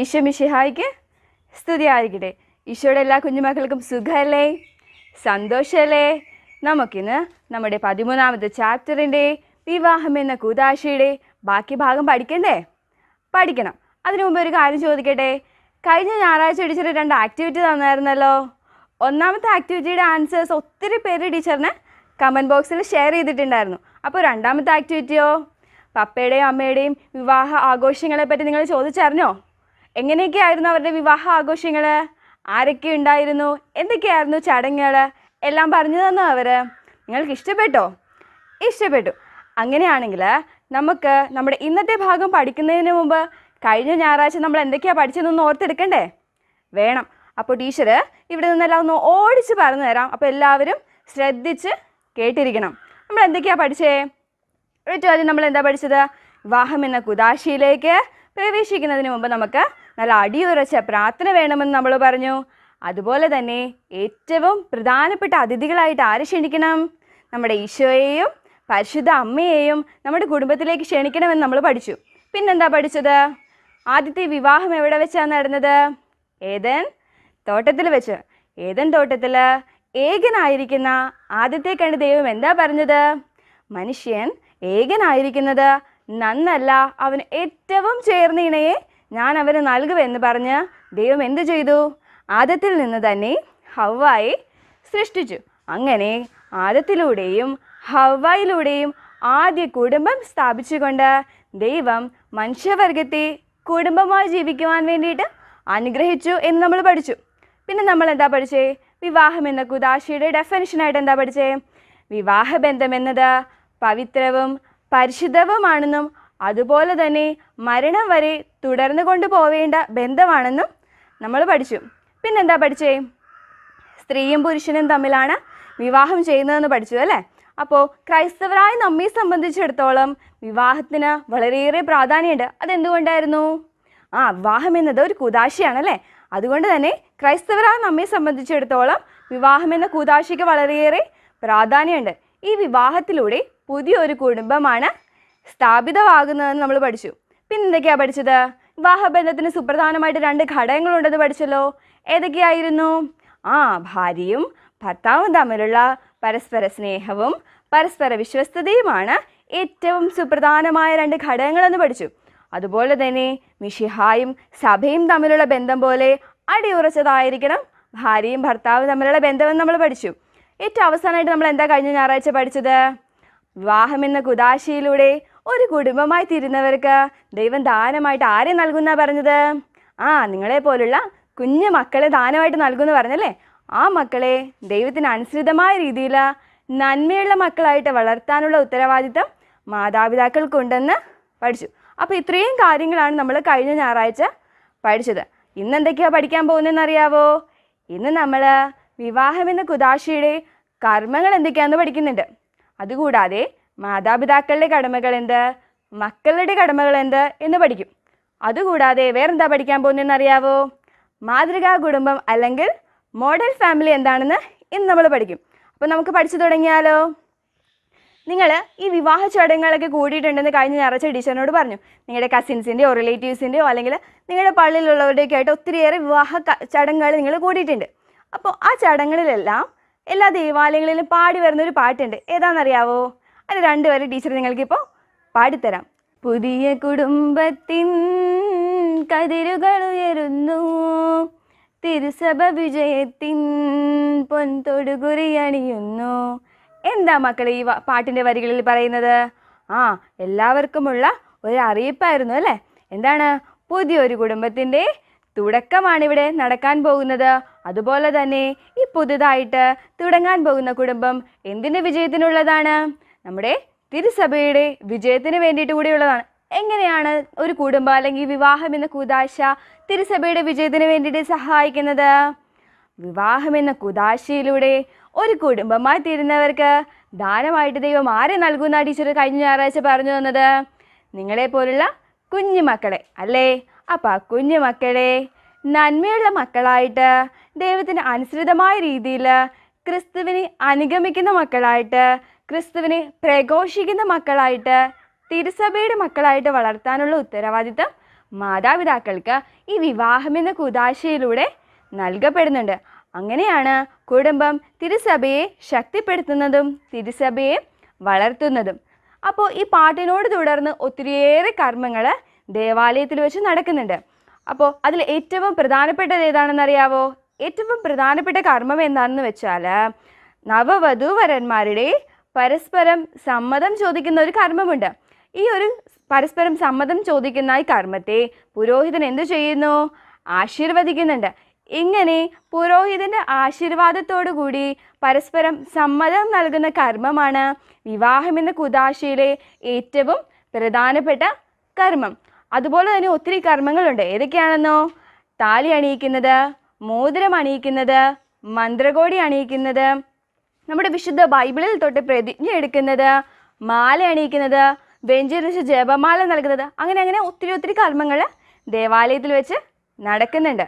ഈശോ മിഷിഹായിക്ക് ആയിരിക്കട്ടെ ഈശോയുടെ എല്ലാ കുഞ്ഞുമക്കൾക്കും സുഖമല്ലേ സന്തോഷമല്ലേ നമുക്കിന്ന് നമ്മുടെ പതിമൂന്നാമത്തെ ചാപ്റ്ററിൻ്റെ വിവാഹം എന്ന കൂതാശയുടെ ബാക്കി ഭാഗം പഠിക്കണ്ടേ പഠിക്കണം അതിനു മുമ്പ് ഒരു കാര്യം ചോദിക്കട്ടെ കഴിഞ്ഞ ഞായറാഴ്ച ടീച്ചർ രണ്ട് ആക്ടിവിറ്റി തന്നായിരുന്നല്ലോ ഒന്നാമത്തെ ആക്ടിവിറ്റിയുടെ ആൻസേഴ്സ് ഒത്തിരി പേര് ടീച്ചറിന് കമൻറ്റ് ബോക്സിൽ ഷെയർ ചെയ്തിട്ടുണ്ടായിരുന്നു അപ്പോൾ രണ്ടാമത്തെ ആക്ടിവിറ്റിയോ പപ്പയുടെയും അമ്മയുടെയും വിവാഹ ആഘോഷങ്ങളെപ്പറ്റി നിങ്ങൾ ചോദിച്ചറിഞ്ഞോ എങ്ങനെയൊക്കെ ആയിരുന്നു അവരുടെ വിവാഹ ആഘോഷങ്ങൾ ആരൊക്കെ ഉണ്ടായിരുന്നു എന്തൊക്കെയായിരുന്നു ചടങ്ങുകൾ എല്ലാം പറഞ്ഞു തന്നു അവർ നിങ്ങൾക്ക് ഇഷ്ടപ്പെട്ടോ ഇഷ്ടപ്പെട്ടു അങ്ങനെയാണെങ്കിൽ നമുക്ക് നമ്മുടെ ഇന്നത്തെ ഭാഗം പഠിക്കുന്നതിന് മുമ്പ് കഴിഞ്ഞ ഞായറാഴ്ച നമ്മൾ എന്തൊക്കെയാണ് പഠിച്ചതെന്നൊന്ന് ഓർത്തെടുക്കണ്ടേ വേണം അപ്പോൾ ടീച്ചർ ഇവിടെ നിന്നെല്ലാം ഒന്ന് ഓടിച്ച് പറഞ്ഞു തരാം അപ്പോൾ എല്ലാവരും ശ്രദ്ധിച്ച് കേട്ടിരിക്കണം നമ്മൾ എന്തൊക്കെയാണ് പഠിച്ചേ ഏറ്റവും ആദ്യം നമ്മൾ എന്താ പഠിച്ചത് വിവാഹം എന്ന കുദാശിയിലേക്ക് പ്രവേശിക്കുന്നതിന് മുമ്പ് നമുക്ക് നല്ല അടിയുറച്ച പ്രാർത്ഥന വേണമെന്ന് നമ്മൾ പറഞ്ഞു അതുപോലെ തന്നെ ഏറ്റവും പ്രധാനപ്പെട്ട അതിഥികളായിട്ട് ആരെ ക്ഷണിക്കണം നമ്മുടെ ഈശോയെയും പരിശുദ്ധ അമ്മയെയും നമ്മുടെ കുടുംബത്തിലേക്ക് ക്ഷണിക്കണമെന്ന് നമ്മൾ പഠിച്ചു പിന്നെന്താ പഠിച്ചത് ആദ്യത്തെ വിവാഹം എവിടെ വെച്ചാണ് നടന്നത് ഏതൻ തോട്ടത്തിൽ വെച്ച് ഏതൻ തോട്ടത്തിൽ ഏകനായിരിക്കുന്ന ആദ്യത്തെ കണ്ട് ദൈവം എന്താ പറഞ്ഞത് മനുഷ്യൻ ഏകനായിരിക്കുന്നത് നന്നല്ല അവന് ഏറ്റവും ചേർന്ന ഇണയെ ഞാൻ അവന് നൽകുമെന്ന് പറഞ്ഞ് ദൈവം എന്തു ചെയ്തു ആദത്തിൽ നിന്ന് തന്നെ ഹവായി സൃഷ്ടിച്ചു അങ്ങനെ ആദത്തിലൂടെയും ഹവായിലൂടെയും ആദ്യ കുടുംബം സ്ഥാപിച്ചുകൊണ്ട് ദൈവം മനുഷ്യവർഗത്തെ കുടുംബമായി ജീവിക്കുവാൻ വേണ്ടിയിട്ട് അനുഗ്രഹിച്ചു എന്ന് നമ്മൾ പഠിച്ചു പിന്നെ നമ്മൾ എന്താ പഠിച്ചേ വിവാഹം എന്ന കുദാശിയുടെ ഡെഫനിഷനായിട്ട് എന്താ പഠിച്ചേ വിവാഹബന്ധം എന്നത് പവിത്രവും പരിശുദ്ധവുമാണെന്നും അതുപോലെ തന്നെ മരണം വരെ തുടർന്നു കൊണ്ടുപോവേണ്ട ബന്ധമാണെന്നും നമ്മൾ പഠിച്ചു പിന്നെന്താ പഠിച്ചേ സ്ത്രീയും പുരുഷനും തമ്മിലാണ് വിവാഹം ചെയ്യുന്നതെന്ന് പഠിച്ചു അല്ലേ അപ്പോൾ ക്രൈസ്തവരായ നമ്മെ സംബന്ധിച്ചിടത്തോളം വിവാഹത്തിന് വളരെയേറെ പ്രാധാന്യമുണ്ട് അതെന്തുകൊണ്ടായിരുന്നു ആ വിവാഹം എന്നത് ഒരു അല്ലേ അതുകൊണ്ട് തന്നെ ക്രൈസ്തവരായ നമ്മെ സംബന്ധിച്ചിടത്തോളം വിവാഹം എന്ന കുതാശയ്ക്ക് വളരെയേറെ പ്രാധാന്യമുണ്ട് ഈ വിവാഹത്തിലൂടെ പുതിയൊരു കുടുംബമാണ് സ്ഥാപിതമാകുന്നതെന്ന് നമ്മൾ പഠിച്ചു പിന്നെ എന്തൊക്കെയാണ് പഠിച്ചത് വിവാഹബന്ധത്തിന് സുപ്രധാനമായിട്ട് രണ്ട് ഘടകങ്ങളുണ്ടെന്ന് പഠിച്ചല്ലോ ഏതൊക്കെയായിരുന്നു ആ ഭാര്യയും ഭർത്താവും തമ്മിലുള്ള പരസ്പര സ്നേഹവും പരസ്പര വിശ്വസ്തതയുമാണ് ഏറ്റവും സുപ്രധാനമായ രണ്ട് ഘടകങ്ങളെന്ന് പഠിച്ചു അതുപോലെ തന്നെ മിഷിഹായും സഭയും തമ്മിലുള്ള ബന്ധം പോലെ അടിയുറച്ചതായിരിക്കണം ഭാര്യയും ഭർത്താവും തമ്മിലുള്ള ബന്ധമെന്ന് നമ്മൾ പഠിച്ചു ഏറ്റവും അവസാനമായിട്ട് നമ്മൾ എന്താ കഴിഞ്ഞ ഞായറാഴ്ച പഠിച്ചത് വിവാഹം എന്ന കുദാശയിലൂടെ ഒരു കുടുംബമായി തീരുന്നവർക്ക് ദൈവം ദാനമായിട്ട് ആരെ നൽകുന്ന പറഞ്ഞത് ആ നിങ്ങളെ പോലുള്ള കുഞ്ഞു മക്കളെ ദാനമായിട്ട് നൽകുന്നു പറഞ്ഞല്ലേ ആ മക്കളെ ദൈവത്തിന് അനുസൃതമായ രീതിയിൽ നന്മയുള്ള മക്കളായിട്ട് വളർത്താനുള്ള ഉത്തരവാദിത്തം മാതാപിതാക്കൾക്കുണ്ടെന്ന് പഠിച്ചു അപ്പോൾ ഇത്രയും കാര്യങ്ങളാണ് നമ്മൾ കഴിഞ്ഞ ഞായറാഴ്ച പഠിച്ചത് ഇന്ന് എന്തൊക്കെയാണ് പഠിക്കാൻ പോകുന്നതെന്ന് അറിയാവോ ഇന്ന് നമ്മൾ വിവാഹമെന്ന കുദാശിയുടെ കർമ്മങ്ങൾ എന്തൊക്കെയാണെന്ന് പഠിക്കുന്നുണ്ട് അതുകൂടാതെ മാതാപിതാക്കളുടെ കടമകൾ എന്ത് മക്കളുടെ കടമകൾ എന്ത് എന്ന് പഠിക്കും അതുകൂടാതെ വേറെന്താ പഠിക്കാൻ പോകുന്നതെന്ന് അറിയാവോ മാതൃകാ കുടുംബം അല്ലെങ്കിൽ മോഡൽ ഫാമിലി എന്താണെന്ന് ഇന്ന് നമ്മൾ പഠിക്കും അപ്പോൾ നമുക്ക് പഠിച്ചു തുടങ്ങിയാലോ നിങ്ങൾ ഈ വിവാഹ ചടങ്ങുകളൊക്കെ കൂടിയിട്ടുണ്ടെന്ന് കഴിഞ്ഞ ഞായറാഴ്ച ടീച്ചറിനോട് പറഞ്ഞു നിങ്ങളുടെ കസിൻസിൻ്റെയോ റിലേറ്റീവ്സിൻ്റെയോ അല്ലെങ്കിൽ നിങ്ങളുടെ പള്ളിയിലുള്ളവരുടെയൊക്കെ ആയിട്ട് ഒത്തിരിയേറെ വിവാഹ ചടങ്ങുകൾ നിങ്ങൾ കൂടിയിട്ടുണ്ട് അപ്പോൾ ആ ചടങ്ങുകളിലെല്ലാം എല്ലാ ദേവാലയങ്ങളിലും പാടി വരുന്നൊരു പാട്ടുണ്ട് ഏതാണെന്നറിയാവോ അത് രണ്ടുപേരെ ടീച്ചർ നിങ്ങൾക്കിപ്പോൾ പാടിത്തരാം പുതിയ കുടുംബത്തിൻ കതിരുകൾ ഉയരുന്നു തിരുസഭ വിജയത്തിൻ പൊൻതൊടുകുറി അണിയുന്നു എന്താ മക്കളെ ഈ പാട്ടിൻ്റെ വരികളിൽ പറയുന്നത് ആ എല്ലാവർക്കുമുള്ള ഒരു അറിയിപ്പായിരുന്നു അല്ലേ എന്താണ് പുതിയൊരു കുടുംബത്തിൻ്റെ തുടക്കമാണിവിടെ നടക്കാൻ പോകുന്നത് അതുപോലെ തന്നെ ഈ പുതുതായിട്ട് തുടങ്ങാൻ പോകുന്ന കുടുംബം എന്തിൻ്റെ വിജയത്തിനുള്ളതാണ് നമ്മുടെ തിരുസഭയുടെ വിജയത്തിന് വേണ്ടിയിട്ട് കൂടിയുള്ളതാണ് എങ്ങനെയാണ് ഒരു കുടുംബം അല്ലെങ്കിൽ വിവാഹം എന്ന കുതാശ തിരുസഭയുടെ വിജയത്തിന് വേണ്ടിയിട്ട് സഹായിക്കുന്നത് വിവാഹം എന്ന കുതാശയിലൂടെ ഒരു കുടുംബമായി തീരുന്നവർക്ക് ദാനമായിട്ട് ദൈവം ആരെ നൽകുന്ന ടീച്ചർ കഴിഞ്ഞ ഞായറാഴ്ച പറഞ്ഞു തന്നത് നിങ്ങളെ പോലുള്ള കുഞ്ഞു മക്കളെ അല്ലേ അപ്പം ആ കുഞ്ഞു മക്കളെ നന്മയുള്ള മക്കളായിട്ട് ദൈവത്തിന് അനുസൃതമായ രീതിയിൽ ക്രിസ്തുവിനെ അനുഗമിക്കുന്ന മക്കളായിട്ട് ക്രിസ്തുവിനെ പ്രഘോഷിക്കുന്ന മക്കളായിട്ട് തിരുസഭയുടെ മക്കളായിട്ട് വളർത്താനുള്ള ഉത്തരവാദിത്തം മാതാപിതാക്കൾക്ക് ഈ വിവാഹമെന്ന കുതാശയിലൂടെ നൽകപ്പെടുന്നുണ്ട് അങ്ങനെയാണ് കുടുംബം തിരുസഭയെ ശക്തിപ്പെടുത്തുന്നതും തിരുസഭയെ വളർത്തുന്നതും അപ്പോൾ ഈ പാട്ടിനോട് തുടർന്ന് ഒത്തിരിയേറെ കർമ്മങ്ങൾ ദേവാലയത്തിൽ വെച്ച് നടക്കുന്നുണ്ട് അപ്പോൾ അതിൽ ഏറ്റവും പ്രധാനപ്പെട്ടത് ഏതാണെന്നറിയാവോ ഏറ്റവും പ്രധാനപ്പെട്ട കർമ്മം എന്താണെന്ന് വെച്ചാൽ നവവധൂവരന്മാരുടെ പരസ്പരം സമ്മതം ചോദിക്കുന്ന ഒരു കർമ്മമുണ്ട് ഈ ഒരു പരസ്പരം സമ്മതം ചോദിക്കുന്ന ഈ കർമ്മത്തെ പുരോഹിതൻ എന്തു ചെയ്യുന്നു ആശീർവദിക്കുന്നുണ്ട് ഇങ്ങനെ പുരോഹിതൻ്റെ ആശീർവാദത്തോടു കൂടി പരസ്പരം സമ്മതം നൽകുന്ന കർമ്മമാണ് വിവാഹം എന്ന കുദാശയിലെ ഏറ്റവും പ്രധാനപ്പെട്ട കർമ്മം അതുപോലെ തന്നെ ഒത്തിരി കർമ്മങ്ങളുണ്ട് ഏതൊക്കെയാണെന്നോ താലി അണിയിക്കുന്നത് മോതിരം അണിയിക്കുന്നത് മന്ത്രകോടി അണിയിക്കുന്നത് നമ്മുടെ വിശുദ്ധ ബൈബിളിൽ തൊട്ട് പ്രതിജ്ഞ എടുക്കുന്നത് മാല അണിയിക്കുന്നത് വെഞ്ചരിച്ച് ജപമാല നൽകുന്നത് അങ്ങനെ അങ്ങനെ ഒത്തിരി ഒത്തിരി കർമ്മങ്ങൾ ദേവാലയത്തിൽ വെച്ച് നടക്കുന്നുണ്ട്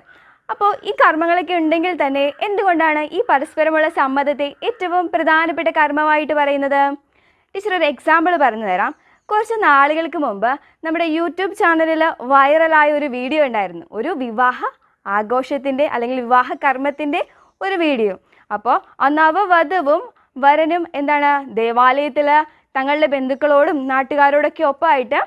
അപ്പോൾ ഈ കർമ്മങ്ങളൊക്കെ ഉണ്ടെങ്കിൽ തന്നെ എന്തുകൊണ്ടാണ് ഈ പരസ്പരമുള്ള സമ്മതത്തെ ഏറ്റവും പ്രധാനപ്പെട്ട കർമ്മമായിട്ട് പറയുന്നത് ടീച്ചർ ഒരു എക്സാമ്പിൾ പറഞ്ഞു തരാം കുറച്ച് നാളുകൾക്ക് മുമ്പ് നമ്മുടെ യൂട്യൂബ് ചാനലിൽ വൈറലായ ഒരു വീഡിയോ ഉണ്ടായിരുന്നു ഒരു വിവാഹ ആഘോഷത്തിൻ്റെ അല്ലെങ്കിൽ വിവാഹ കർമ്മത്തിൻ്റെ ഒരു വീഡിയോ അപ്പോൾ ആ നവവധുവും വരനും എന്താണ് ദേവാലയത്തിൽ തങ്ങളുടെ ബന്ധുക്കളോടും നാട്ടുകാരോടൊക്കെ ഒപ്പമായിട്ട്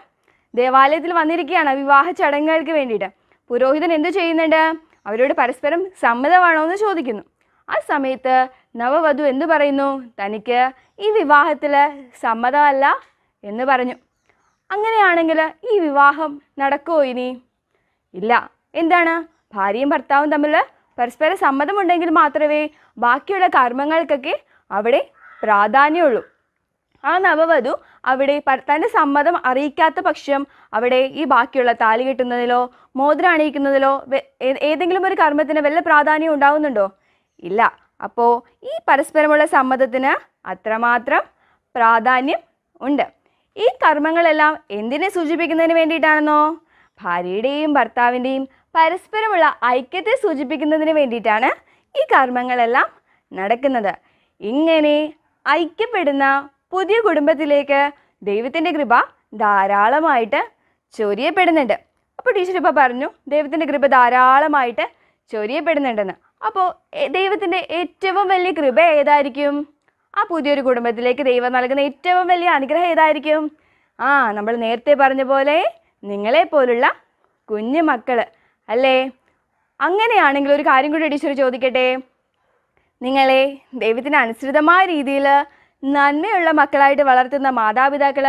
ദേവാലയത്തിൽ വന്നിരിക്കുകയാണ് വിവാഹ ചടങ്ങുകൾക്ക് വേണ്ടിയിട്ട് പുരോഹിതൻ എന്തു ചെയ്യുന്നുണ്ട് അവരോട് പരസ്പരം സമ്മതമാണോ എന്ന് ചോദിക്കുന്നു ആ സമയത്ത് നവവധു എന്ത് പറയുന്നു തനിക്ക് ഈ വിവാഹത്തിൽ സമ്മതമല്ല എന്ന് പറഞ്ഞു അങ്ങനെയാണെങ്കിൽ ഈ വിവാഹം നടക്കുമോ ഇനി ഇല്ല എന്താണ് ഭാര്യയും ഭർത്താവും തമ്മിൽ പരസ്പര സമ്മതമുണ്ടെങ്കിൽ മാത്രമേ ബാക്കിയുള്ള കർമ്മങ്ങൾക്കൊക്കെ അവിടെ പ്രാധാന്യമുള്ളൂ ആ നവവധു അവിടെ തൻ്റെ സമ്മതം അറിയിക്കാത്ത പക്ഷം അവിടെ ഈ ബാക്കിയുള്ള താലി കെട്ടുന്നതിലോ മോതിരം അണിയിക്കുന്നതിലോ ഏതെങ്കിലും ഒരു കർമ്മത്തിന് വല്ല പ്രാധാന്യം ഉണ്ടാവുന്നുണ്ടോ ഇല്ല അപ്പോൾ ഈ പരസ്പരമുള്ള സമ്മതത്തിന് അത്രമാത്രം പ്രാധാന്യം ഉണ്ട് ഈ കർമ്മങ്ങളെല്ലാം എന്തിനെ സൂചിപ്പിക്കുന്നതിന് വേണ്ടിയിട്ടാണെന്നോ ഭാര്യയുടെയും ഭർത്താവിൻ്റെയും പരസ്പരമുള്ള ഐക്യത്തെ സൂചിപ്പിക്കുന്നതിന് വേണ്ടിയിട്ടാണ് ഈ കർമ്മങ്ങളെല്ലാം നടക്കുന്നത് ഇങ്ങനെ ഐക്യപ്പെടുന്ന പുതിയ കുടുംബത്തിലേക്ക് ദൈവത്തിൻ്റെ കൃപ ധാരാളമായിട്ട് ചൊരിയപ്പെടുന്നുണ്ട് അപ്പോൾ ടീച്ചർ ഇപ്പോൾ പറഞ്ഞു ദൈവത്തിൻ്റെ കൃപ ധാരാളമായിട്ട് ചൊരിയപ്പെടുന്നുണ്ടെന്ന് അപ്പോൾ ദൈവത്തിൻ്റെ ഏറ്റവും വലിയ കൃപ ഏതായിരിക്കും ആ പുതിയൊരു കുടുംബത്തിലേക്ക് ദൈവം നൽകുന്ന ഏറ്റവും വലിയ അനുഗ്രഹം ഏതായിരിക്കും ആ നമ്മൾ നേരത്തെ പറഞ്ഞ പോലെ നിങ്ങളെ പോലുള്ള കുഞ്ഞു മക്കൾ അല്ലേ അങ്ങനെയാണെങ്കിൽ ഒരു കാര്യം കൂടി ടീച്ചർ ചോദിക്കട്ടെ നിങ്ങളെ ദൈവത്തിന് അനുസൃതമായ രീതിയിൽ നന്മയുള്ള മക്കളായിട്ട് വളർത്തുന്ന മാതാപിതാക്കൾ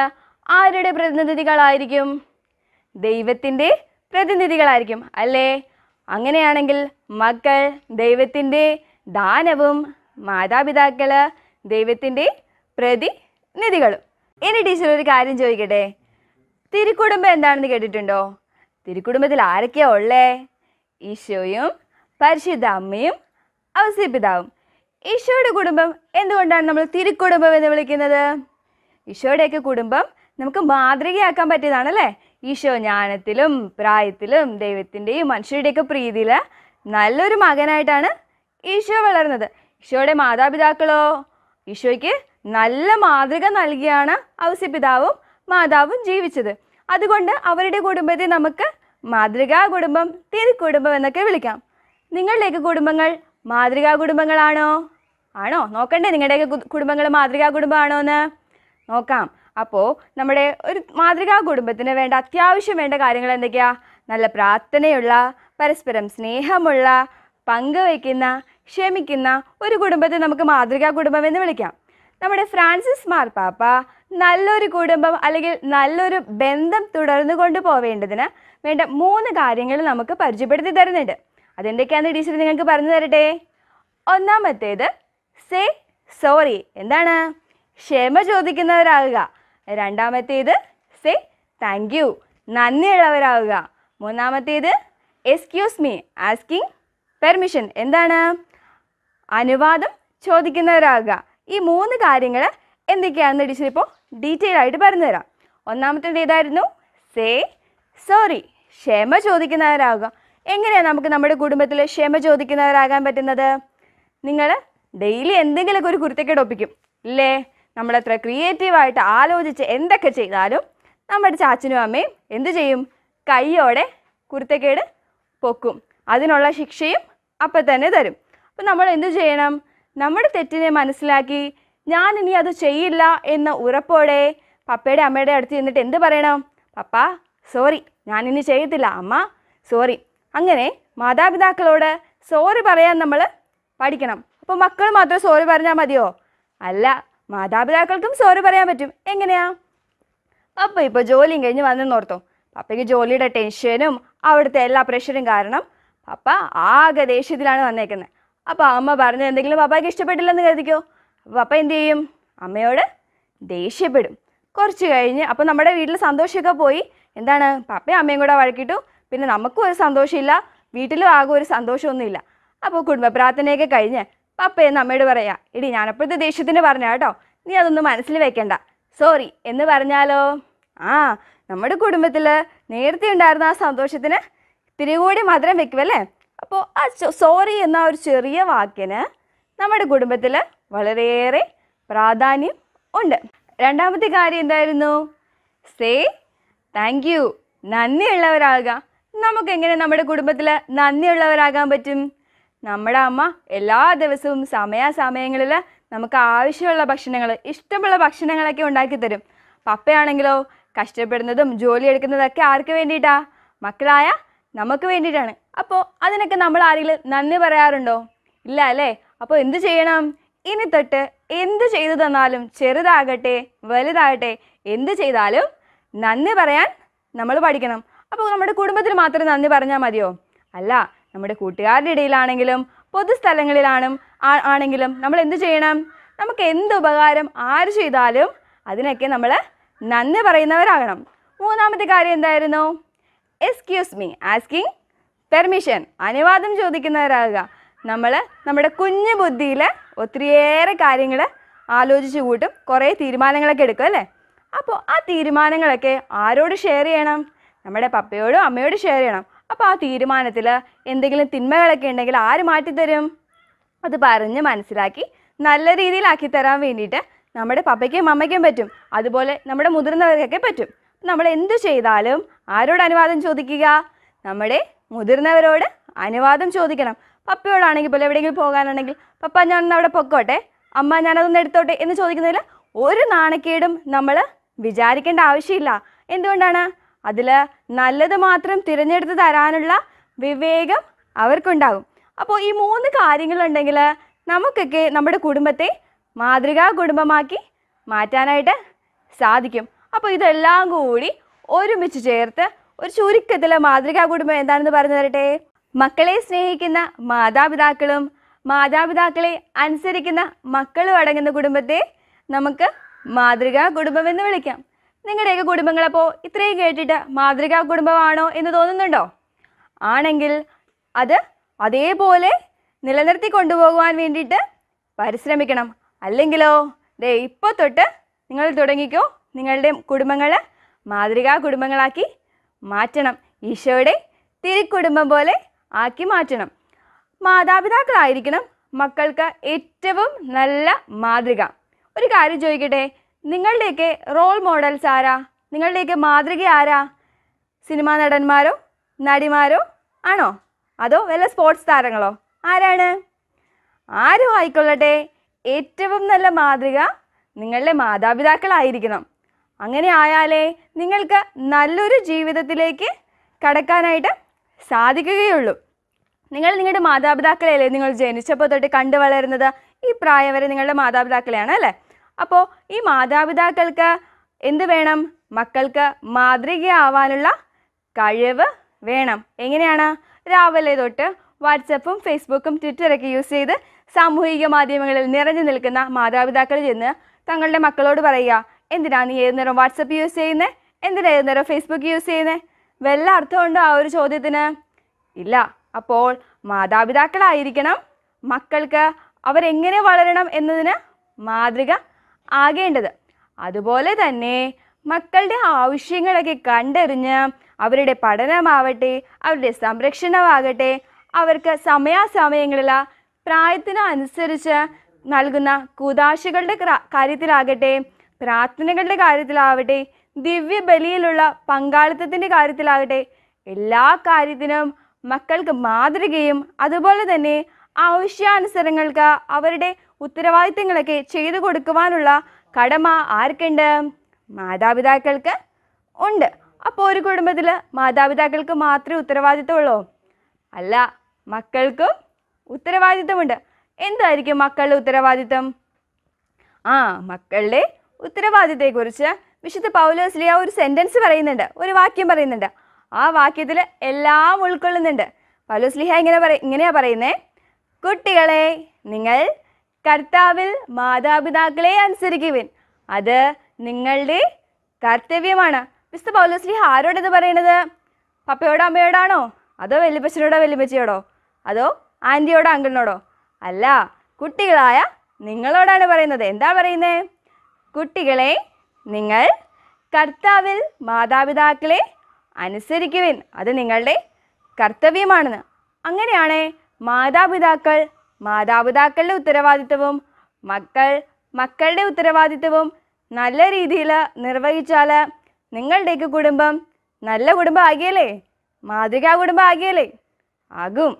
ആരുടെ പ്രതിനിധികളായിരിക്കും ദൈവത്തിൻ്റെ പ്രതിനിധികളായിരിക്കും അല്ലേ അങ്ങനെയാണെങ്കിൽ മക്കൾ ദൈവത്തിൻ്റെ ദാനവും മാതാപിതാക്കൾ ദൈവത്തിൻ്റെ പ്രതിനിധികളും ഇനി ടീച്ചർ ഒരു കാര്യം ചോദിക്കട്ടെ തിരുക്കുടുംബം എന്താണെന്ന് കേട്ടിട്ടുണ്ടോ തിരുക്കുടുംബത്തിൽ ആരൊക്കെയാ ഉള്ളേ ഈശോയും പരിശുദ്ധ അമ്മയും അവസിപിതാവും ഈശോയുടെ കുടുംബം എന്തുകൊണ്ടാണ് നമ്മൾ തിരുക്കുടുംബം എന്ന് വിളിക്കുന്നത് ഈശോയുടെയൊക്കെ കുടുംബം നമുക്ക് മാതൃകയാക്കാൻ പറ്റിയതാണല്ലേ ഈശോ ജ്ഞാനത്തിലും പ്രായത്തിലും ദൈവത്തിൻ്റെയും മനുഷ്യരുടെയൊക്കെ പ്രീതിയിൽ നല്ലൊരു മകനായിട്ടാണ് ഈശോ വളർന്നത് ഈശോയുടെ മാതാപിതാക്കളോ ഈശോയ്ക്ക് നല്ല മാതൃക നൽകിയാണ് അവസ്യപിതാവും മാതാവും ജീവിച്ചത് അതുകൊണ്ട് അവരുടെ കുടുംബത്തെ നമുക്ക് മാതൃകാ കുടുംബം തിരുക്കുടുംബം എന്നൊക്കെ വിളിക്കാം നിങ്ങളുടെയൊക്കെ കുടുംബങ്ങൾ മാതൃകാ കുടുംബങ്ങളാണോ ആണോ നോക്കണ്ടേ നിങ്ങളുടെയൊക്കെ കുടുംബങ്ങൾ മാതൃകാ കുടുംബമാണോ എന്ന് നോക്കാം അപ്പോൾ നമ്മുടെ ഒരു മാതൃകാ കുടുംബത്തിന് വേണ്ട അത്യാവശ്യം വേണ്ട കാര്യങ്ങൾ എന്തൊക്കെയാ നല്ല പ്രാർത്ഥനയുള്ള പരസ്പരം സ്നേഹമുള്ള പങ്കുവയ്ക്കുന്ന ക്ഷമിക്കുന്ന ഒരു കുടുംബത്തെ നമുക്ക് മാതൃകാ കുടുംബം എന്ന് വിളിക്കാം നമ്മുടെ ഫ്രാൻസിസ് മാർപ്പാപ്പ നല്ലൊരു കുടുംബം അല്ലെങ്കിൽ നല്ലൊരു ബന്ധം തുടർന്നു കൊണ്ടുപോവേണ്ടതിന് വേണ്ട മൂന്ന് കാര്യങ്ങൾ നമുക്ക് പരിചയപ്പെടുത്തി തരുന്നുണ്ട് അതെന്തൊക്കെയാണെന്ന് ടീച്ചർ നിങ്ങൾക്ക് പറഞ്ഞു തരട്ടെ ഒന്നാമത്തേത് സേ സോറി എന്താണ് ക്ഷമ ചോദിക്കുന്നവരാകുക രണ്ടാമത്തേത് സേ താങ്ക് യു നന്ദിയുള്ളവരാകുക മൂന്നാമത്തേത് എക്സ്ക്യൂസ് മീ ആസ്കിങ് പെർമിഷൻ എന്താണ് അനുവാദം ചോദിക്കുന്നവരാകുക ഈ മൂന്ന് കാര്യങ്ങൾ എന്തൊക്കെയാണെന്ന് ടീച്ചർ ഇപ്പോൾ ഡീറ്റെയിൽ ആയിട്ട് പറഞ്ഞു തരാം ഒന്നാമത്തേത് ഏതായിരുന്നു സേ സോറി ക്ഷമ ചോദിക്കുന്നവരാകുക എങ്ങനെയാണ് നമുക്ക് നമ്മുടെ കുടുംബത്തിൽ ക്ഷമ ചോദിക്കുന്നവരാകാൻ പറ്റുന്നത് നിങ്ങൾ ഡെയിലി എന്തെങ്കിലുമൊക്കെ ഒരു കുരുത്തക്കേട് ഒപ്പിക്കും ഇല്ലേ നമ്മളത്ര ക്രിയേറ്റീവായിട്ട് ആലോചിച്ച് എന്തൊക്കെ ചെയ്താലും നമ്മുടെ ചാച്ചനും അമ്മയും എന്തു ചെയ്യും കൈയോടെ കുരുത്തക്കേട് പൊക്കും അതിനുള്ള ശിക്ഷയും അപ്പം തന്നെ തരും അപ്പം നമ്മൾ എന്തു ചെയ്യണം നമ്മുടെ തെറ്റിനെ മനസ്സിലാക്കി ഞാൻ ഇനി അത് ചെയ്യില്ല എന്ന ഉറപ്പോടെ പപ്പയുടെ അമ്മയുടെ അടുത്ത് ചെന്നിട്ട് എന്ത് പറയണം പപ്പ സോറി ഞാൻ ഇനി ചെയ്യത്തില്ല അമ്മ സോറി അങ്ങനെ മാതാപിതാക്കളോട് സോറി പറയാൻ നമ്മൾ പഠിക്കണം അപ്പോൾ മക്കൾ മാത്രം സോറി പറഞ്ഞാൽ മതിയോ അല്ല മാതാപിതാക്കൾക്കും സോറി പറയാൻ പറ്റും എങ്ങനെയാ അപ്പോൾ ഇപ്പോൾ ജോലിയും കഴിഞ്ഞ് വന്നെന്ന് പപ്പയ്ക്ക് ജോലിയുടെ ടെൻഷനും അവിടുത്തെ എല്ലാ പ്രഷറും കാരണം പപ്പ ആകെ ദേഷ്യത്തിലാണ് വന്നേക്കുന്നത് അപ്പോൾ അമ്മ പറഞ്ഞ എന്തെങ്കിലും പപ്പയ്ക്ക് ഇഷ്ടപ്പെട്ടില്ലെന്ന് കരുതിക്കോ പപ്പ എന്ത് ചെയ്യും അമ്മയോട് ദേഷ്യപ്പെടും കുറച്ച് കഴിഞ്ഞ് അപ്പോൾ നമ്മുടെ വീട്ടിൽ സന്തോഷമൊക്കെ പോയി എന്താണ് പപ്പയും അമ്മയും കൂടെ വഴക്കിട്ടു പിന്നെ നമുക്കും ഒരു സന്തോഷമില്ല വീട്ടിലും ആകെ ഒരു സന്തോഷമൊന്നുമില്ല അപ്പോൾ കുടുംബ പ്രാർത്ഥനയൊക്കെ കഴിഞ്ഞ് പപ്പയെന്ന് അമ്മയോട് പറയാം ഇടി ഞാനപ്പോഴത്തെ ദേഷ്യത്തിന് പറഞ്ഞ കേട്ടോ നീ അതൊന്നും മനസ്സിൽ വെക്കണ്ട സോറി എന്ന് പറഞ്ഞാലോ ആ നമ്മുടെ കുടുംബത്തിൽ നേരത്തെ ഉണ്ടായിരുന്ന ആ സന്തോഷത്തിന് ഇത്തിരി കൂടി മധുരം വെക്കുമല്ലേ അപ്പോൾ ആ സോറി എന്ന ഒരു ചെറിയ വാക്കിന് നമ്മുടെ കുടുംബത്തിൽ വളരെയേറെ പ്രാധാന്യം ഉണ്ട് രണ്ടാമത്തെ കാര്യം എന്തായിരുന്നു സേ താങ്ക് യു നന്ദിയുള്ളവരാകുക നമുക്ക് എങ്ങനെ നമ്മുടെ കുടുംബത്തിൽ നന്ദിയുള്ളവരാകാൻ പറ്റും നമ്മുടെ അമ്മ എല്ലാ ദിവസവും സമയാസമയങ്ങളിൽ നമുക്ക് ആവശ്യമുള്ള ഭക്ഷണങ്ങൾ ഇഷ്ടമുള്ള ഭക്ഷണങ്ങളൊക്കെ ഉണ്ടാക്കി തരും പപ്പയാണെങ്കിലോ കഷ്ടപ്പെടുന്നതും ജോലി എടുക്കുന്നതൊക്കെ ആർക്ക് വേണ്ടിയിട്ടാണ് മക്കളായ നമുക്ക് വേണ്ടിയിട്ടാണ് അപ്പോൾ അതിനൊക്കെ നമ്മൾ ആരെങ്കിലും നന്ദി പറയാറുണ്ടോ ഇല്ല അല്ലേ അപ്പോൾ എന്ത് ചെയ്യണം ഇനി തൊട്ട് എന്ത് ചെയ്തു തന്നാലും ചെറുതാകട്ടെ വലുതാകട്ടെ എന്ത് ചെയ്താലും നന്ദി പറയാൻ നമ്മൾ പഠിക്കണം അപ്പോൾ നമ്മുടെ കുടുംബത്തിന് മാത്രം നന്ദി പറഞ്ഞാൽ മതിയോ അല്ല നമ്മുടെ കൂട്ടുകാരുടെ ഇടയിലാണെങ്കിലും പൊതുസ്ഥലങ്ങളിലാണ് ആണെങ്കിലും നമ്മൾ എന്ത് ചെയ്യണം നമുക്ക് എന്ത് ഉപകാരം ആര് ചെയ്താലും അതിനൊക്കെ നമ്മൾ നന്ദി പറയുന്നവരാകണം മൂന്നാമത്തെ കാര്യം എന്തായിരുന്നു എക്സ്ക്യൂസ് മീ ആസ്കിങ് പെർമിഷൻ അനുവാദം ചോദിക്കുന്നവരാകുക നമ്മൾ നമ്മുടെ കുഞ്ഞു ബുദ്ധിയിൽ ഒത്തിരിയേറെ കാര്യങ്ങൾ ആലോചിച്ച് കൂട്ടും കുറേ തീരുമാനങ്ങളൊക്കെ എടുക്കും അല്ലേ അപ്പോൾ ആ തീരുമാനങ്ങളൊക്കെ ആരോട് ഷെയർ ചെയ്യണം നമ്മുടെ പപ്പയോടും അമ്മയോടും ഷെയർ ചെയ്യണം അപ്പോൾ ആ തീരുമാനത്തിൽ എന്തെങ്കിലും തിന്മകളൊക്കെ ഉണ്ടെങ്കിൽ ആര് മാറ്റിത്തരും അത് പറഞ്ഞ് മനസ്സിലാക്കി നല്ല രീതിയിലാക്കി തരാൻ വേണ്ടിയിട്ട് നമ്മുടെ പപ്പയ്ക്കും അമ്മയ്ക്കും പറ്റും അതുപോലെ നമ്മുടെ മുതിർന്നവർക്കൊക്കെ പറ്റും നമ്മൾ എന്ത് ചെയ്താലും ആരോട് അനുവാദം ചോദിക്കുക നമ്മുടെ മുതിർന്നവരോട് അനുവാദം ചോദിക്കണം പപ്പയോടാണെങ്കിൽ പോലും എവിടെയെങ്കിലും പോകാനാണെങ്കിൽ പപ്പ ഞാൻ അവിടെ പൊക്കോട്ടെ അമ്മ ഞാനതൊന്ന് എടുത്തോട്ടെ എന്ന് ചോദിക്കുന്നതിൽ ഒരു നാണക്കേടും നമ്മൾ വിചാരിക്കേണ്ട ആവശ്യമില്ല എന്തുകൊണ്ടാണ് അതിൽ നല്ലത് മാത്രം തിരഞ്ഞെടുത്ത് തരാനുള്ള വിവേകം അവർക്കുണ്ടാകും അപ്പോൾ ഈ മൂന്ന് കാര്യങ്ങളുണ്ടെങ്കിൽ നമുക്കൊക്കെ നമ്മുടെ കുടുംബത്തെ മാതൃകാ കുടുംബമാക്കി മാറ്റാനായിട്ട് സാധിക്കും അപ്പോൾ ഇതെല്ലാം കൂടി ഒരുമിച്ച് ചേർത്ത് ഒരു ചുരുക്കത്തിൽ മാതൃകാ കുടുംബം എന്താണെന്ന് പറഞ്ഞു തരട്ടെ മക്കളെ സ്നേഹിക്കുന്ന മാതാപിതാക്കളും മാതാപിതാക്കളെ അനുസരിക്കുന്ന മക്കളും അടങ്ങുന്ന കുടുംബത്തെ നമുക്ക് മാതൃകാ കുടുംബം എന്ന് വിളിക്കാം നിങ്ങളുടെയൊക്കെ കുടുംബങ്ങളപ്പോൾ ഇത്രയും കേട്ടിട്ട് മാതൃകാ കുടുംബമാണോ എന്ന് തോന്നുന്നുണ്ടോ ആണെങ്കിൽ അത് അതേപോലെ നിലനിർത്തി കൊണ്ടുപോകുവാൻ വേണ്ടിയിട്ട് പരിശ്രമിക്കണം അല്ലെങ്കിലോ ദേ ഇപ്പോൾ തൊട്ട് നിങ്ങൾ തുടങ്ങിക്കോ നിങ്ങളുടെ കുടുംബങ്ങൾ മാതൃകാ കുടുംബങ്ങളാക്കി മാറ്റണം ഈശോയുടെ തിരുക്കുടുംബം പോലെ ആക്കി മാറ്റണം മാതാപിതാക്കളായിരിക്കണം മക്കൾക്ക് ഏറ്റവും നല്ല മാതൃക ഒരു കാര്യം ചോദിക്കട്ടെ നിങ്ങളുടെയൊക്കെ റോൾ മോഡൽസ് ആരാ നിങ്ങളുടെയൊക്കെ മാതൃക ആരാ സിനിമാ നടന്മാരോ നടിമാരോ ആണോ അതോ വല്ല സ്പോർട്സ് താരങ്ങളോ ആരാണ് ആരും ആയിക്കൊള്ളട്ടെ ഏറ്റവും നല്ല മാതൃക നിങ്ങളുടെ മാതാപിതാക്കളായിരിക്കണം അങ്ങനെ ആയാലേ നിങ്ങൾക്ക് നല്ലൊരു ജീവിതത്തിലേക്ക് കടക്കാനായിട്ട് സാധിക്കുകയുള്ളൂ നിങ്ങൾ നിങ്ങളുടെ മാതാപിതാക്കളെയല്ലേ നിങ്ങൾ ജനിച്ചപ്പോൾ തൊട്ട് കണ്ടു വളരുന്നത് ഈ പ്രായം വരെ നിങ്ങളുടെ മാതാപിതാക്കളെയാണ് അല്ലേ അപ്പോൾ ഈ മാതാപിതാക്കൾക്ക് എന്ത് വേണം മക്കൾക്ക് മാതൃകയാവാനുള്ള കഴിവ് വേണം എങ്ങനെയാണ് രാവിലെ തൊട്ട് വാട്സപ്പും ഫേസ്ബുക്കും ട്വിറ്ററൊക്കെ യൂസ് ചെയ്ത് സാമൂഹിക മാധ്യമങ്ങളിൽ നിറഞ്ഞു നിൽക്കുന്ന മാതാപിതാക്കൾ ചെന്ന് തങ്ങളുടെ മക്കളോട് പറയുക എന്തിനാണ് നീ ഏത് നേരം വാട്സപ്പ് യൂസ് ചെയ്യുന്നത് എന്തിനാ ഏത് നേരം ഫേസ്ബുക്ക് യൂസ് ചെയ്യുന്നത് വല്ല അർത്ഥമുണ്ടോ ആ ഒരു ചോദ്യത്തിന് ഇല്ല അപ്പോൾ മാതാപിതാക്കളായിരിക്കണം മക്കൾക്ക് അവരെങ്ങനെ വളരണം എന്നതിന് മാതൃക ആകേണ്ടത് അതുപോലെ തന്നെ മക്കളുടെ ആവശ്യങ്ങളൊക്കെ കണ്ടറിഞ്ഞ് അവരുടെ പഠനമാവട്ടെ അവരുടെ സംരക്ഷണമാകട്ടെ അവർക്ക് സമയാസമയങ്ങളിൽ പ്രായത്തിനനുസരിച്ച് നൽകുന്ന കൂതാശകളുടെ കാര്യത്തിലാകട്ടെ പ്രാർത്ഥനകളുടെ കാര്യത്തിലാവട്ടെ ബലിയിലുള്ള പങ്കാളിത്തത്തിൻ്റെ കാര്യത്തിലാകട്ടെ എല്ലാ കാര്യത്തിനും മക്കൾക്ക് മാതൃകയും അതുപോലെ തന്നെ ആവശ്യാനുസരങ്ങൾക്ക് അവരുടെ ഉത്തരവാദിത്തങ്ങളൊക്കെ ചെയ്തു കൊടുക്കുവാനുള്ള കടമ ആർക്കുണ്ട് മാതാപിതാക്കൾക്ക് ഉണ്ട് അപ്പോൾ ഒരു കുടുംബത്തിൽ മാതാപിതാക്കൾക്ക് മാത്രമേ ഉത്തരവാദിത്തമുള്ളൂ അല്ല മക്കൾക്കും ഉത്തരവാദിത്തമുണ്ട് എന്തായിരിക്കും മക്കളുടെ ഉത്തരവാദിത്തം ആ മക്കളുടെ ഉത്തരവാദിത്തത്തെക്കുറിച്ച് വിശുദ്ധ പൗലോസ്ലിയ ഒരു സെൻറ്റൻസ് പറയുന്നുണ്ട് ഒരു വാക്യം പറയുന്നുണ്ട് ആ വാക്യത്തിൽ എല്ലാം ഉൾക്കൊള്ളുന്നുണ്ട് പൗലോസ്ലിഹ ഇങ്ങനെ പറ ഇങ്ങനെയാണ് പറയുന്നേ കുട്ടികളെ നിങ്ങൾ കർത്താവിൽ മാതാപിതാക്കളെ അനുസരിക്കുവിൻ അത് നിങ്ങളുടെ കർത്തവ്യമാണ് വിശുദ്ധ പൗലോസ്ലിഹ ആരോടത് പറയണത് പപ്പയോടോ അമ്മയോടാണോ അതോ വലിയപ്പച്ചനോടോ വലിയപ്പച്ചയോടോ അതോ ആൻറ്റിയോടോ അങ്കിളിനോടോ അല്ല കുട്ടികളായ നിങ്ങളോടാണ് പറയുന്നത് എന്താ പറയുന്നത് കുട്ടികളെ നിങ്ങൾ കർത്താവിൽ മാതാപിതാക്കളെ അനുസരിക്കുവിൻ അത് നിങ്ങളുടെ കർത്തവ്യമാണെന്ന് അങ്ങനെയാണ് മാതാപിതാക്കൾ മാതാപിതാക്കളുടെ ഉത്തരവാദിത്വവും മക്കൾ മക്കളുടെ ഉത്തരവാദിത്വവും നല്ല രീതിയിൽ നിർവഹിച്ചാൽ നിങ്ങളുടെയൊക്കെ കുടുംബം നല്ല കുടുംബം ആകിയല്ലേ മാതൃകാ കുടുംബം ആകിയല്ലേ ആകും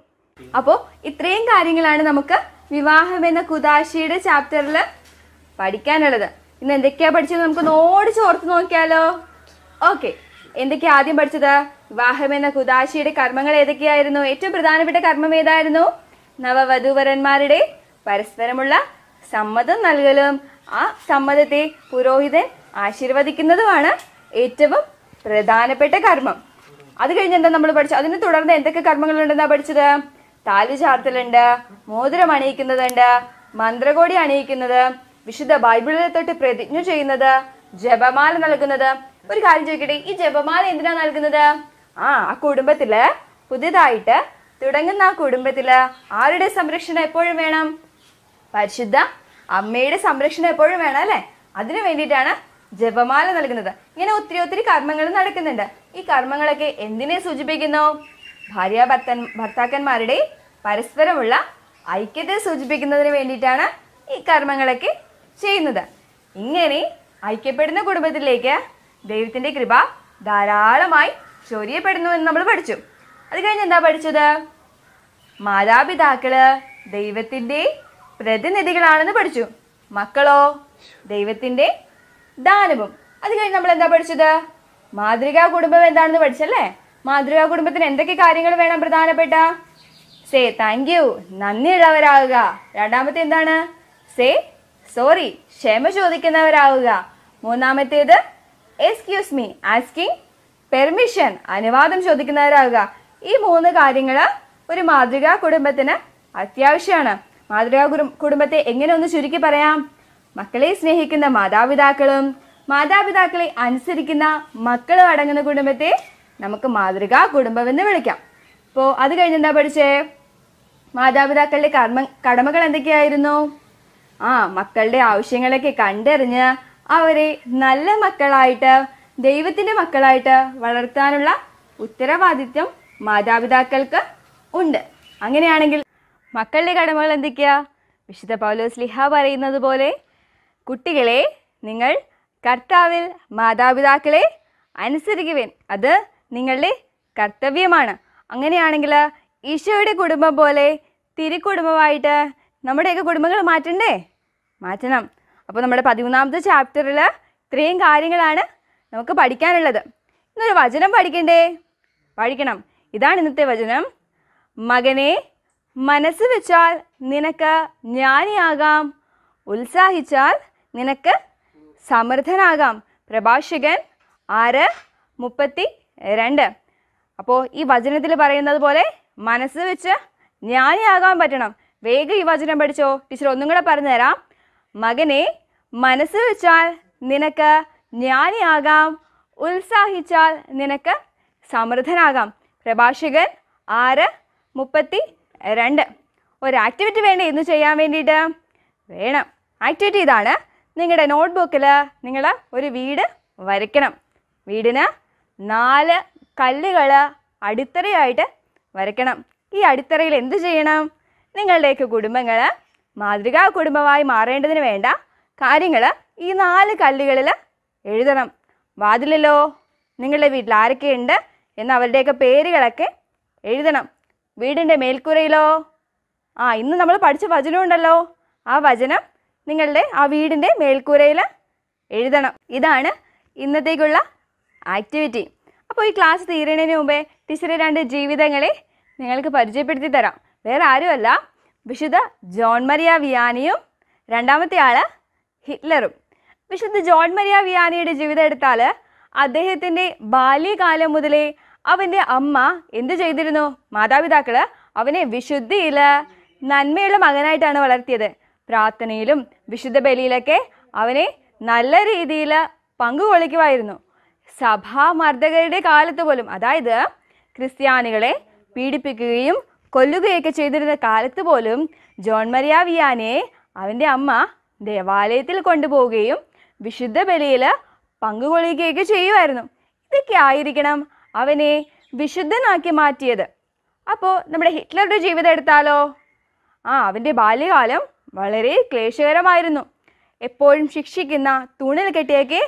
അപ്പോൾ ഇത്രയും കാര്യങ്ങളാണ് നമുക്ക് വിവാഹം എന്ന കുദാശിയുടെ ചാപ്റ്ററിൽ പഠിക്കാനുള്ളത് ഇന്ന് എന്തൊക്കെയാ പഠിച്ചത് നമുക്ക് നോട് ചോർത്ത് നോക്കിയാലോ ഓക്കെ എന്തൊക്കെയാ ആദ്യം പഠിച്ചത് വിവാഹം എന്ന കുദാശിയുടെ കർമ്മങ്ങൾ ഏതൊക്കെയായിരുന്നു ഏറ്റവും പ്രധാനപ്പെട്ട കർമ്മം ഏതായിരുന്നു നവവധൂവരന്മാരുടെ പരസ്പരമുള്ള സമ്മതം നൽകലും ആ സമ്മതത്തെ പുരോഹിതൻ ആശീർവദിക്കുന്നതുമാണ് ഏറ്റവും പ്രധാനപ്പെട്ട കർമ്മം അത് കഴിഞ്ഞ് എന്താ നമ്മൾ പഠിച്ചത് അതിനെ തുടർന്ന് എന്തൊക്കെ കർമ്മങ്ങളുണ്ടെന്നാ പഠിച്ചത് താലി ചാർത്തലുണ്ട് മോതിരം അണിയിക്കുന്നതുണ്ട് മന്ത്രകോടി അണിയിക്കുന്നത് വിശുദ്ധ ബൈബിളിൽ തൊട്ട് പ്രതിജ്ഞ ചെയ്യുന്നത് ജപമാല നൽകുന്നത് ഒരു കാര്യം ചോദിക്കട്ടെ ഈ ജപമാല എന്തിനാ നൽകുന്നത് ആ ആ കുടുംബത്തില് പുതിയതായിട്ട് തുടങ്ങുന്ന ആ കുടുംബത്തില് ആരുടെ സംരക്ഷണം എപ്പോഴും വേണം പരിശുദ്ധ അമ്മയുടെ സംരക്ഷണം എപ്പോഴും വേണം അല്ലെ അതിനു വേണ്ടിയിട്ടാണ് ജപമാല നൽകുന്നത് ഇങ്ങനെ ഒത്തിരി ഒത്തിരി കർമ്മങ്ങൾ നടക്കുന്നുണ്ട് ഈ കർമ്മങ്ങളൊക്കെ എന്തിനെ സൂചിപ്പിക്കുന്നു ഭാര്യ ഭർത്തൻ ഭർത്താക്കന്മാരുടെ പരസ്പരമുള്ള ഐക്യത്തെ സൂചിപ്പിക്കുന്നതിന് വേണ്ടിയിട്ടാണ് ഈ കർമ്മങ്ങളൊക്കെ ചെയ്യുന്നത് ഇങ്ങനെ ഐക്യപ്പെടുന്ന കുടുംബത്തിലേക്ക് ദൈവത്തിന്റെ കൃപ ധാരാളമായി ചൊരിയപ്പെടുന്നു എന്ന് നമ്മൾ പഠിച്ചു അത് കഴിഞ്ഞ് എന്താ പഠിച്ചത് മാതാപിതാക്കള് ദൈവത്തിന്റെ പ്രതിനിധികളാണെന്ന് പഠിച്ചു മക്കളോ ദൈവത്തിന്റെ ദാനവും അത് കഴിഞ്ഞ് നമ്മൾ എന്താ പഠിച്ചത് മാതൃകാ കുടുംബം എന്താണെന്ന് പഠിച്ചല്ലേ മാതൃകാ കുടുംബത്തിന് എന്തൊക്കെ കാര്യങ്ങൾ വേണം പ്രധാനപ്പെട്ട സേ താങ്ക് യു നന്ദിയുള്ളവരാകുക രണ്ടാമത്തെ എന്താണ് സേ സോറി ക്ഷമ ചോദിക്കുന്നവരാവുക മൂന്നാമത്തേത് എക്സ്ക്യൂസ് മീ ആസ്കിങ് പെർമിഷൻ അനുവാദം ചോദിക്കുന്നവരാവുക ഈ മൂന്ന് കാര്യങ്ങൾ ഒരു മാതൃകാ കുടുംബത്തിന് അത്യാവശ്യമാണ് മാതൃകാ കുടുംബത്തെ എങ്ങനെ ഒന്ന് ചുരുക്കി പറയാം മക്കളെ സ്നേഹിക്കുന്ന മാതാപിതാക്കളും മാതാപിതാക്കളെ അനുസരിക്കുന്ന മക്കളും അടങ്ങുന്ന കുടുംബത്തെ നമുക്ക് മാതൃകാ കുടുംബം എന്ന് വിളിക്കാം അപ്പോൾ അത് കഴിഞ്ഞ് എന്താ പഠിച്ചേ മാതാപിതാക്കളുടെ കർമ്മ കടമകൾ എന്തൊക്കെയായിരുന്നു ആ മക്കളുടെ ആവശ്യങ്ങളൊക്കെ കണ്ടറിഞ്ഞ് അവരെ നല്ല മക്കളായിട്ട് ദൈവത്തിന്റെ മക്കളായിട്ട് വളർത്താനുള്ള ഉത്തരവാദിത്വം മാതാപിതാക്കൾക്ക് ഉണ്ട് അങ്ങനെയാണെങ്കിൽ മക്കളുടെ കടമകൾ എന്തൊക്കെയാ വിശുദ്ധ പൗലോസ് ലിഹ പറയുന്നത് പോലെ കുട്ടികളെ നിങ്ങൾ കർത്താവിൽ മാതാപിതാക്കളെ അനുസരിക്കുവേൻ അത് നിങ്ങളുടെ കർത്തവ്യമാണ് അങ്ങനെയാണെങ്കിൽ ഈശോയുടെ കുടുംബം പോലെ തിരുക്കുടുംബമായിട്ട് നമ്മുടെയൊക്കെ കുടുംബങ്ങൾ മാറ്റണ്ടേ മാറ്റണം അപ്പോൾ നമ്മുടെ പതിമൂന്നാമത്തെ ചാപ്റ്ററിൽ ഇത്രയും കാര്യങ്ങളാണ് നമുക്ക് പഠിക്കാനുള്ളത് ഇന്നൊരു വചനം പഠിക്കണ്ടേ പഠിക്കണം ഇതാണ് ഇന്നത്തെ വചനം മകനെ മനസ്സ് വെച്ചാൽ നിനക്ക് ജ്ഞാനിയാകാം ഉത്സാഹിച്ചാൽ നിനക്ക് സമൃദ്ധനാകാം പ്രഭാഷകൻ ആറ് മുപ്പത്തി രണ്ട് അപ്പോൾ ഈ വചനത്തിൽ പറയുന്നത് പോലെ മനസ്സ് വെച്ച് ജ്ഞാനിയാകാൻ പറ്റണം വേഗം ഈ വചനം പഠിച്ചോ ടീച്ചർ ഒന്നും കൂടെ പറഞ്ഞുതരാം മകനെ മനസ്സിൽ വെച്ചാൽ നിനക്ക് ജ്ഞാനിയാകാം ഉത്സാഹിച്ചാൽ നിനക്ക് സമൃദ്ധനാകാം പ്രഭാഷകൻ ആറ് മുപ്പത്തി രണ്ട് ഒരു ആക്ടിവിറ്റി വേണ്ടേ ഇന്ന് ചെയ്യാൻ വേണ്ടിയിട്ട് വേണം ആക്ടിവിറ്റി ഇതാണ് നിങ്ങളുടെ നോട്ട്ബുക്കിൽ നിങ്ങൾ ഒരു വീട് വരയ്ക്കണം വീടിന് നാല് കല്ലുകൾ അടിത്തറയായിട്ട് വരയ്ക്കണം ഈ അടിത്തറയിൽ എന്ത് ചെയ്യണം നിങ്ങളുടെയൊക്കെ കുടുംബങ്ങൾ മാതൃകാ കുടുംബമായി മാറേണ്ടതിന് വേണ്ട കാര്യങ്ങൾ ഈ നാല് കല്ലുകളിൽ എഴുതണം വാതിലല്ലോ നിങ്ങളുടെ വീട്ടിൽ ആരൊക്കെയുണ്ട് എന്ന് അവരുടെയൊക്കെ പേരുകളൊക്കെ എഴുതണം വീടിൻ്റെ മേൽക്കൂരയിലോ ആ ഇന്ന് നമ്മൾ പഠിച്ച വചനമുണ്ടല്ലോ ആ വചനം നിങ്ങളുടെ ആ വീടിൻ്റെ മേൽക്കൂരയിൽ എഴുതണം ഇതാണ് ഇന്നത്തേക്കുള്ള ആക്ടിവിറ്റി അപ്പോൾ ഈ ക്ലാസ് തീരണതിന് മുമ്പേ ടീച്ചറെ രണ്ട് ജീവിതങ്ങളെ നിങ്ങൾക്ക് പരിചയപ്പെടുത്തി തരാം വേറെ ആരുമല്ല വിശുദ്ധ ജോൺ മരിയ വിയാനിയും രണ്ടാമത്തെ ആൾ ഹിറ്റ്ലറും വിശുദ്ധ ജോൺ മരിയ വിയാനിയുടെ ജീവിതം എടുത്താൽ അദ്ദേഹത്തിൻ്റെ ബാല്യകാലം മുതലേ അവൻ്റെ അമ്മ എന്ത് ചെയ്തിരുന്നു മാതാപിതാക്കൾ അവനെ വിശുദ്ധിയിൽ നന്മയുള്ള മകനായിട്ടാണ് വളർത്തിയത് പ്രാർത്ഥനയിലും വിശുദ്ധ ബലിയിലൊക്കെ അവനെ നല്ല രീതിയിൽ പങ്കുകൊള്ളിക്കുമായിരുന്നു സഭാമർദ്ദകരുടെ കാലത്ത് പോലും അതായത് ക്രിസ്ത്യാനികളെ പീഡിപ്പിക്കുകയും കൊല്ലുകയൊക്കെ ചെയ്തിരുന്ന കാലത്ത് പോലും ജോൺ മരിയാ വിയാനെ അവൻ്റെ അമ്മ ദേവാലയത്തിൽ കൊണ്ടുപോവുകയും വിശുദ്ധ ബലിയിൽ പങ്കുകൊള്ളുകയൊക്കെ ചെയ്യുമായിരുന്നു ഇതൊക്കെ ആയിരിക്കണം അവനെ വിശുദ്ധനാക്കി മാറ്റിയത് അപ്പോൾ നമ്മുടെ ഹിറ്റ്ലറുടെ ജീവിതം എടുത്താലോ ആ അവൻ്റെ ബാല്യകാലം വളരെ ക്ലേശകരമായിരുന്നു എപ്പോഴും ശിക്ഷിക്കുന്ന തൂണിൽ കെട്ടിയൊക്കെ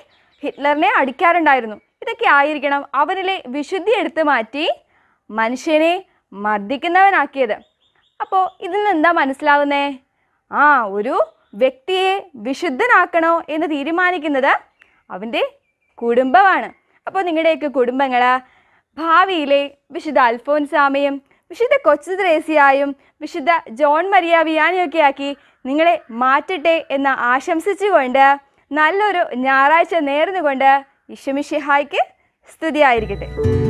ഹിറ്റ്ലറിനെ അടിക്കാറുണ്ടായിരുന്നു ഇതൊക്കെ ആയിരിക്കണം അവനിലെ വിശുദ്ധി എടുത്തു മാറ്റി മനുഷ്യനെ മർദ്ദിക്കുന്നവനാക്കിയത് അപ്പോൾ ഇതിൽ നിന്ന് എന്താ മനസ്സിലാവുന്നേ ആ ഒരു വ്യക്തിയെ വിശുദ്ധനാക്കണോ എന്ന് തീരുമാനിക്കുന്നത് അവൻ്റെ കുടുംബമാണ് അപ്പോൾ നിങ്ങളുടെയൊക്കെ കുടുംബങ്ങൾ ഭാവിയിലെ വിശുദ്ധ അൽഫോൻസാമയും വിശുദ്ധ കൊച്ചു ത്രേസിയായും വിശുദ്ധ ജോൺ മരിയ വിയാനിയൊക്കെ ആക്കി നിങ്ങളെ മാറ്റട്ടെ എന്ന് ആശംസിച്ചുകൊണ്ട് നല്ലൊരു ഞായറാഴ്ച നേർന്നുകൊണ്ട് ഇഷമിഷിഹായ്ക്ക് സ്തുതിയായിരിക്കട്ടെ